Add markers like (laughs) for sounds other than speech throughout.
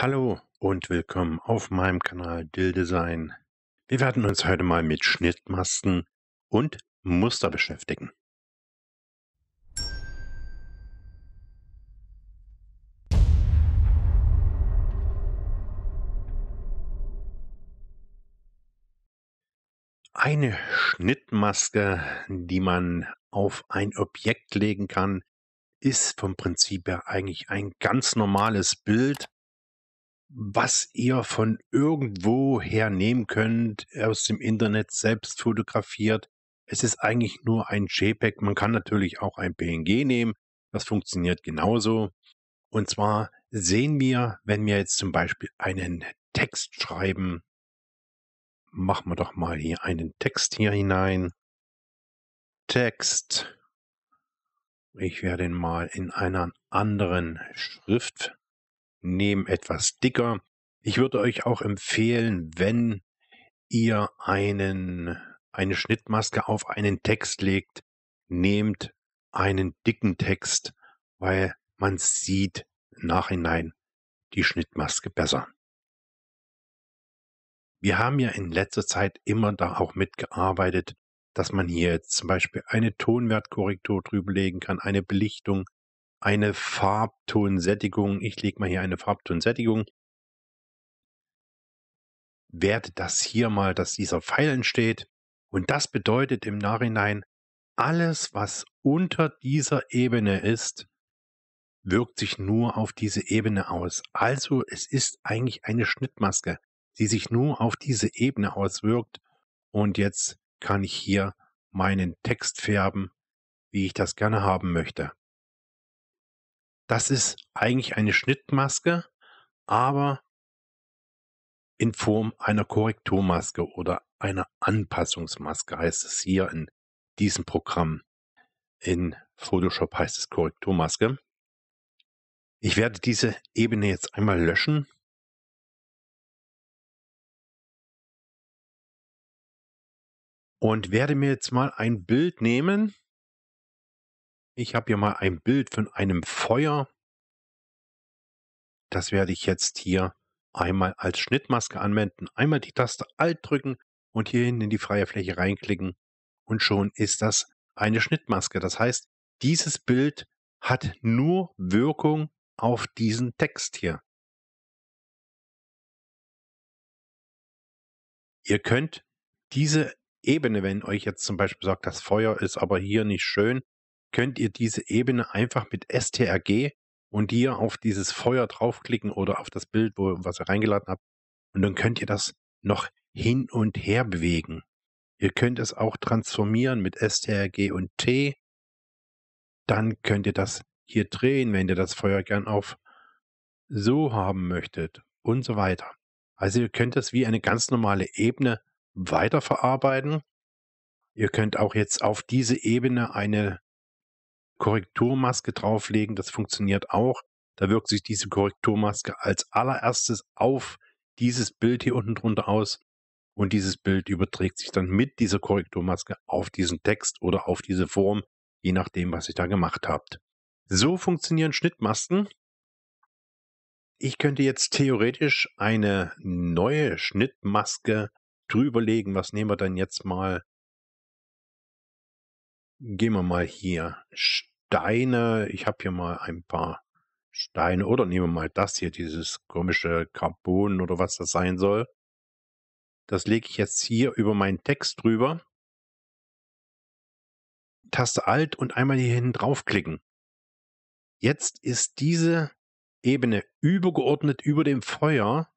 Hallo und willkommen auf meinem Kanal Dill Design. Wir werden uns heute mal mit Schnittmasken und Muster beschäftigen. Eine Schnittmaske, die man auf ein Objekt legen kann, ist vom Prinzip her eigentlich ein ganz normales Bild, was ihr von irgendwo her nehmen könnt, aus dem Internet selbst fotografiert. Es ist eigentlich nur ein JPEG. Man kann natürlich auch ein PNG nehmen. Das funktioniert genauso. Und zwar sehen wir, wenn wir jetzt zum Beispiel einen Text schreiben, machen wir doch mal hier einen Text hier hinein. Text. Ich werde ihn mal in einer anderen Schrift nehmen etwas dicker. Ich würde euch auch empfehlen, wenn ihr einen, eine Schnittmaske auf einen Text legt, nehmt einen dicken Text, weil man sieht im nachhinein die Schnittmaske besser. Wir haben ja in letzter Zeit immer da auch mitgearbeitet, dass man hier zum Beispiel eine Tonwertkorrektur drüberlegen kann, eine Belichtung, eine Farbtonsättigung. Ich lege mal hier eine Farbtonsättigung. Werte das hier mal, dass dieser Pfeil entsteht. Und das bedeutet im Nachhinein, alles, was unter dieser Ebene ist, wirkt sich nur auf diese Ebene aus. Also es ist eigentlich eine Schnittmaske, die sich nur auf diese Ebene auswirkt. Und jetzt kann ich hier meinen Text färben, wie ich das gerne haben möchte das ist eigentlich eine Schnittmaske, aber in Form einer Korrekturmaske oder einer Anpassungsmaske heißt es hier in diesem Programm. In Photoshop heißt es Korrekturmaske. Ich werde diese Ebene jetzt einmal löschen. Und werde mir jetzt mal ein Bild nehmen ich habe hier mal ein Bild von einem Feuer. Das werde ich jetzt hier einmal als Schnittmaske anwenden. Einmal die Taste Alt drücken und hier hinten in die freie Fläche reinklicken. Und schon ist das eine Schnittmaske. Das heißt, dieses Bild hat nur Wirkung auf diesen Text hier. Ihr könnt diese Ebene, wenn euch jetzt zum Beispiel sagt, das Feuer ist aber hier nicht schön, könnt ihr diese Ebene einfach mit STRG und hier auf dieses Feuer draufklicken oder auf das Bild, wo, was ihr reingeladen habt. Und dann könnt ihr das noch hin und her bewegen. Ihr könnt es auch transformieren mit STRG und T. Dann könnt ihr das hier drehen, wenn ihr das Feuer gern auf so haben möchtet und so weiter. Also ihr könnt es wie eine ganz normale Ebene weiterverarbeiten. Ihr könnt auch jetzt auf diese Ebene eine Korrekturmaske drauflegen. Das funktioniert auch. Da wirkt sich diese Korrekturmaske als allererstes auf dieses Bild hier unten drunter aus. Und dieses Bild überträgt sich dann mit dieser Korrekturmaske auf diesen Text oder auf diese Form, je nachdem, was ihr da gemacht habt. So funktionieren Schnittmasken. Ich könnte jetzt theoretisch eine neue Schnittmaske drüberlegen. Was nehmen wir dann jetzt mal? Gehen wir mal hier. Steine. Ich habe hier mal ein paar Steine oder nehmen wir mal das hier, dieses komische Carbon oder was das sein soll. Das lege ich jetzt hier über meinen Text drüber. Taste Alt und einmal hier hinten draufklicken. Jetzt ist diese Ebene übergeordnet über dem Feuer,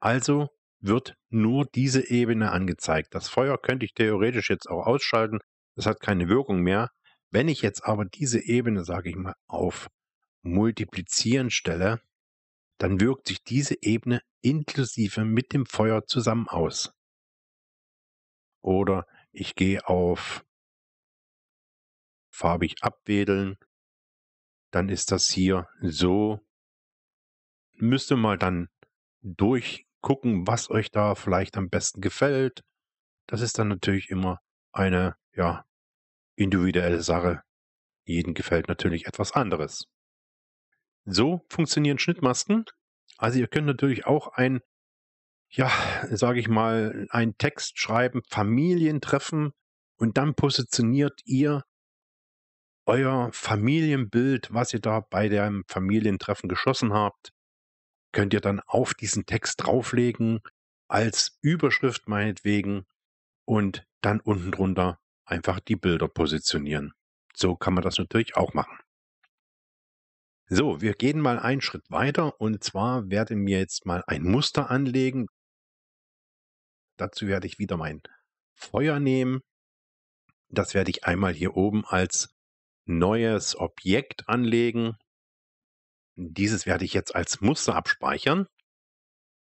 also wird nur diese Ebene angezeigt. Das Feuer könnte ich theoretisch jetzt auch ausschalten, das hat keine Wirkung mehr, wenn ich jetzt aber diese Ebene, sage ich mal, auf Multiplizieren stelle, dann wirkt sich diese Ebene inklusive mit dem Feuer zusammen aus. Oder ich gehe auf farbig abwedeln, dann ist das hier so. Müsste mal dann durchgucken, was euch da vielleicht am besten gefällt. Das ist dann natürlich immer eine ja, individuelle Sache. Jeden gefällt natürlich etwas anderes. So funktionieren Schnittmasken. Also ihr könnt natürlich auch ein, ja, sage ich mal, einen Text schreiben, Familientreffen und dann positioniert ihr euer Familienbild, was ihr da bei dem Familientreffen geschossen habt, könnt ihr dann auf diesen Text drauflegen, als Überschrift meinetwegen und dann unten drunter einfach die Bilder positionieren. So kann man das natürlich auch machen. So, wir gehen mal einen Schritt weiter und zwar werde mir jetzt mal ein Muster anlegen. Dazu werde ich wieder mein Feuer nehmen. Das werde ich einmal hier oben als neues Objekt anlegen. Dieses werde ich jetzt als Muster abspeichern.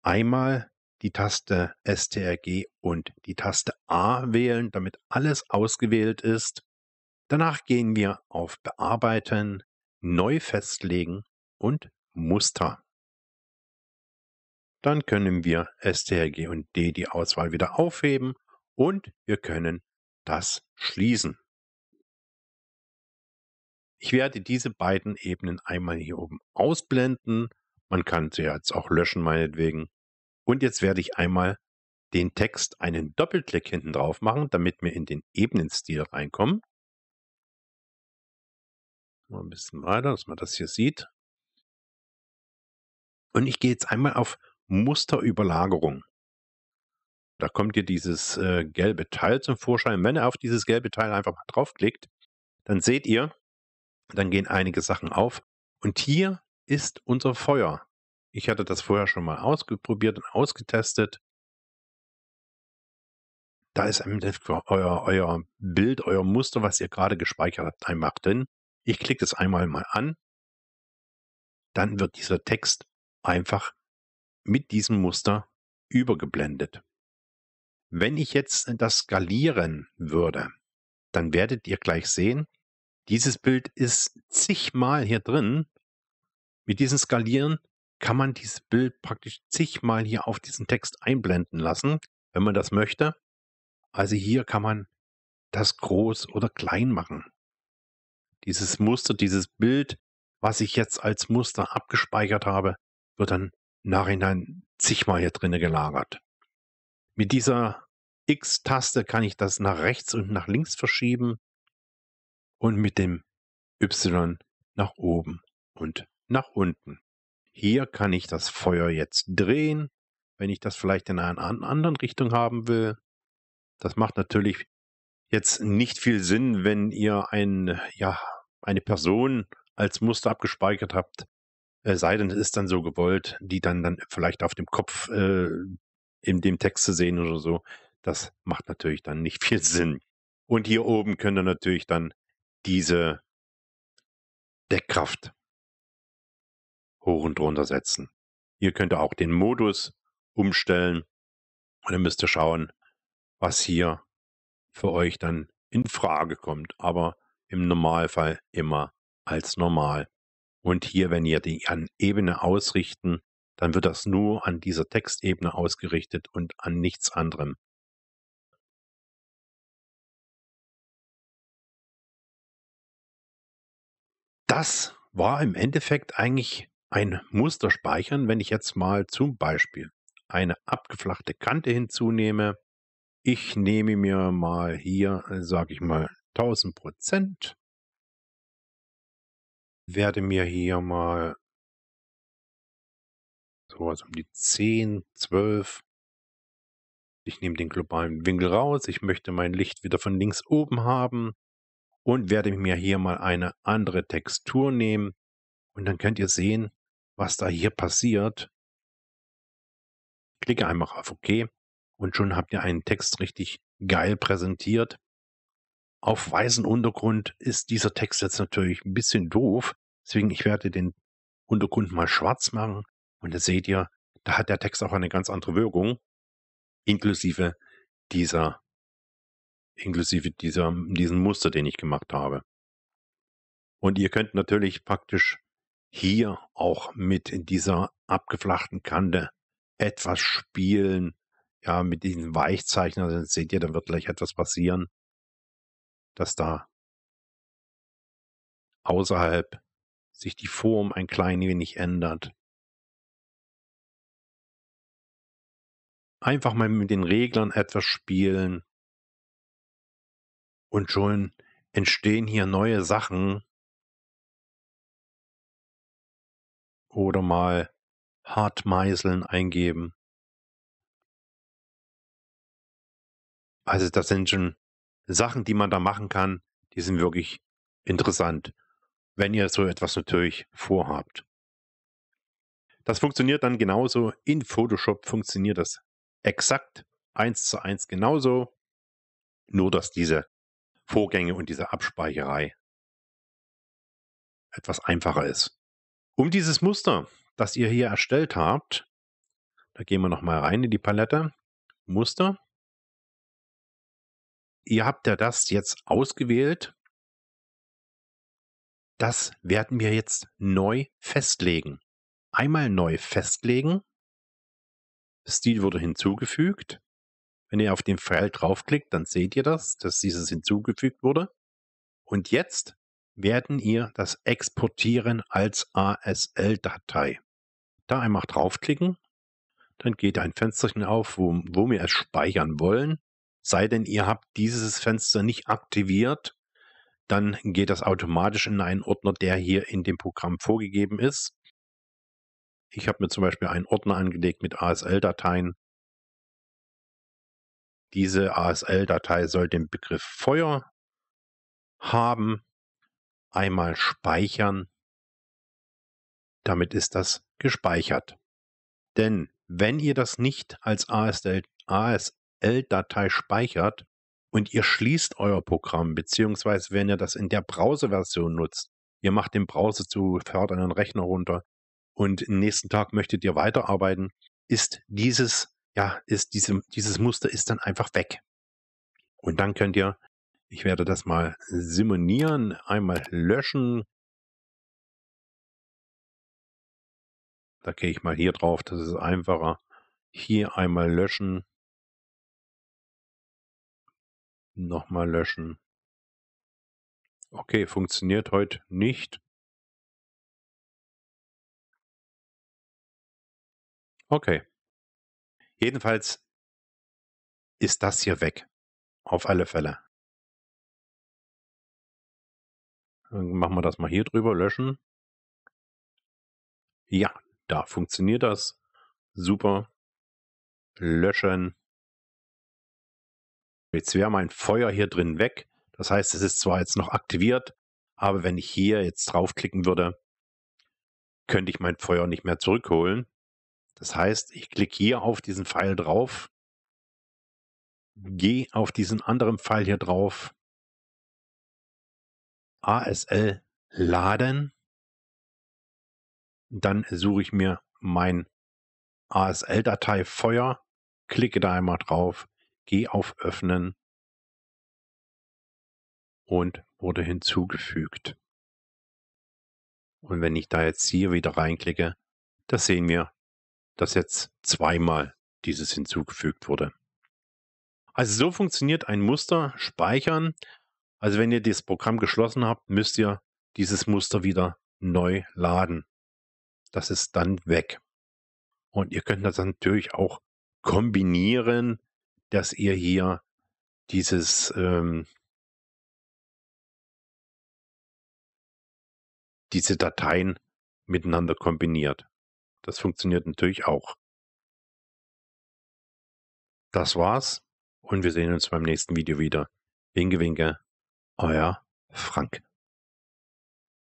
Einmal die Taste STRG und die Taste A wählen, damit alles ausgewählt ist. Danach gehen wir auf Bearbeiten, Neu festlegen und Muster. Dann können wir STRG und D die Auswahl wieder aufheben und wir können das schließen. Ich werde diese beiden Ebenen einmal hier oben ausblenden. Man kann sie jetzt auch löschen meinetwegen. Und jetzt werde ich einmal den Text einen Doppelklick hinten drauf machen, damit wir in den Ebenenstil reinkommen. Mal ein bisschen weiter, dass man das hier sieht. Und ich gehe jetzt einmal auf Musterüberlagerung. Da kommt hier dieses äh, gelbe Teil zum Vorschein. Wenn ihr auf dieses gelbe Teil einfach mal draufklickt, dann seht ihr, dann gehen einige Sachen auf. Und hier ist unser Feuer. Ich hatte das vorher schon mal ausprobiert und ausgetestet. Da ist euer, euer Bild, euer Muster, was ihr gerade gespeichert habt, einfach drin. Ich klicke das einmal mal an. Dann wird dieser Text einfach mit diesem Muster übergeblendet. Wenn ich jetzt das skalieren würde, dann werdet ihr gleich sehen, dieses Bild ist zigmal hier drin. Mit diesem Skalieren kann man dieses Bild praktisch zigmal hier auf diesen Text einblenden lassen, wenn man das möchte. Also hier kann man das groß oder klein machen. Dieses Muster, dieses Bild, was ich jetzt als Muster abgespeichert habe, wird dann Nachhinein zigmal hier drinnen gelagert. Mit dieser X-Taste kann ich das nach rechts und nach links verschieben und mit dem Y nach oben und nach unten hier kann ich das Feuer jetzt drehen, wenn ich das vielleicht in einer anderen Richtung haben will. Das macht natürlich jetzt nicht viel Sinn, wenn ihr ein, ja, eine Person als Muster abgespeichert habt, äh, sei denn es ist dann so gewollt, die dann, dann vielleicht auf dem Kopf äh, in dem Text zu sehen oder so. Das macht natürlich dann nicht (laughs) viel Sinn. Und hier oben könnt ihr natürlich dann diese Deckkraft hoch und runter setzen. Ihr könnt auch den Modus umstellen und dann müsst ihr schauen, was hier für euch dann in Frage kommt. Aber im Normalfall immer als normal. Und hier, wenn ihr die an Ebene ausrichten, dann wird das nur an dieser Textebene ausgerichtet und an nichts anderem. Das war im Endeffekt eigentlich ein Muster speichern, wenn ich jetzt mal zum Beispiel eine abgeflachte Kante hinzunehme. Ich nehme mir mal hier, sage ich mal, 1000 Prozent. Werde mir hier mal sowas um die 10, 12. Ich nehme den globalen Winkel raus. Ich möchte mein Licht wieder von links oben haben und werde mir hier mal eine andere Textur nehmen. Und dann könnt ihr sehen, was da hier passiert. Klicke einfach auf OK und schon habt ihr einen Text richtig geil präsentiert. Auf weißen Untergrund ist dieser Text jetzt natürlich ein bisschen doof. Deswegen, ich werde den Untergrund mal schwarz machen und da seht ihr, da hat der Text auch eine ganz andere Wirkung, inklusive dieser, inklusive dieser, diesen Muster, den ich gemacht habe. Und ihr könnt natürlich praktisch hier auch mit in dieser abgeflachten Kante etwas spielen. Ja, mit diesen Weichzeichnern, also dann seht ihr, dann wird gleich etwas passieren, dass da außerhalb sich die Form ein klein wenig ändert. Einfach mal mit den Reglern etwas spielen und schon entstehen hier neue Sachen, oder mal Hartmeiseln eingeben. Also das sind schon Sachen, die man da machen kann, die sind wirklich interessant, wenn ihr so etwas natürlich vorhabt. Das funktioniert dann genauso. In Photoshop funktioniert das exakt eins zu eins genauso. Nur dass diese Vorgänge und diese Abspeicherei etwas einfacher ist. Um dieses Muster, das ihr hier erstellt habt, da gehen wir nochmal rein in die Palette, Muster. Ihr habt ja das jetzt ausgewählt. Das werden wir jetzt neu festlegen. Einmal neu festlegen. Stil wurde hinzugefügt. Wenn ihr auf den Pfeil draufklickt, dann seht ihr das, dass dieses hinzugefügt wurde. Und jetzt werden ihr das Exportieren als ASL-Datei. Da einmal draufklicken, dann geht ein Fensterchen auf, wo, wo wir es speichern wollen. Sei denn, ihr habt dieses Fenster nicht aktiviert, dann geht das automatisch in einen Ordner, der hier in dem Programm vorgegeben ist. Ich habe mir zum Beispiel einen Ordner angelegt mit ASL-Dateien. Diese ASL-Datei soll den Begriff Feuer haben einmal speichern. Damit ist das gespeichert. Denn wenn ihr das nicht als ASL-Datei speichert und ihr schließt euer Programm, beziehungsweise wenn ihr das in der Browser-Version nutzt, ihr macht den Browser zu, fährt einen Rechner runter und nächsten Tag möchtet ihr weiterarbeiten, ist dieses, ja, ist diese, dieses Muster ist dann einfach weg. Und dann könnt ihr ich werde das mal simulieren, einmal löschen. Da gehe ich mal hier drauf, das ist einfacher. Hier einmal löschen. Nochmal löschen. Okay, funktioniert heute nicht. Okay. Jedenfalls ist das hier weg. Auf alle Fälle. Dann machen wir das mal hier drüber, löschen. Ja, da funktioniert das. Super. Löschen. Jetzt wäre mein Feuer hier drin weg. Das heißt, es ist zwar jetzt noch aktiviert, aber wenn ich hier jetzt draufklicken würde, könnte ich mein Feuer nicht mehr zurückholen. Das heißt, ich klicke hier auf diesen Pfeil drauf, gehe auf diesen anderen Pfeil hier drauf, ASL laden. Dann suche ich mir mein ASL-Datei Feuer, klicke da einmal drauf, gehe auf Öffnen und wurde hinzugefügt. Und wenn ich da jetzt hier wieder reinklicke, das sehen wir, dass jetzt zweimal dieses hinzugefügt wurde. Also so funktioniert ein Muster speichern. Also wenn ihr das Programm geschlossen habt, müsst ihr dieses Muster wieder neu laden. Das ist dann weg. Und ihr könnt das natürlich auch kombinieren, dass ihr hier dieses ähm, diese Dateien miteinander kombiniert. Das funktioniert natürlich auch. Das war's und wir sehen uns beim nächsten Video wieder. Winke, winke euer frank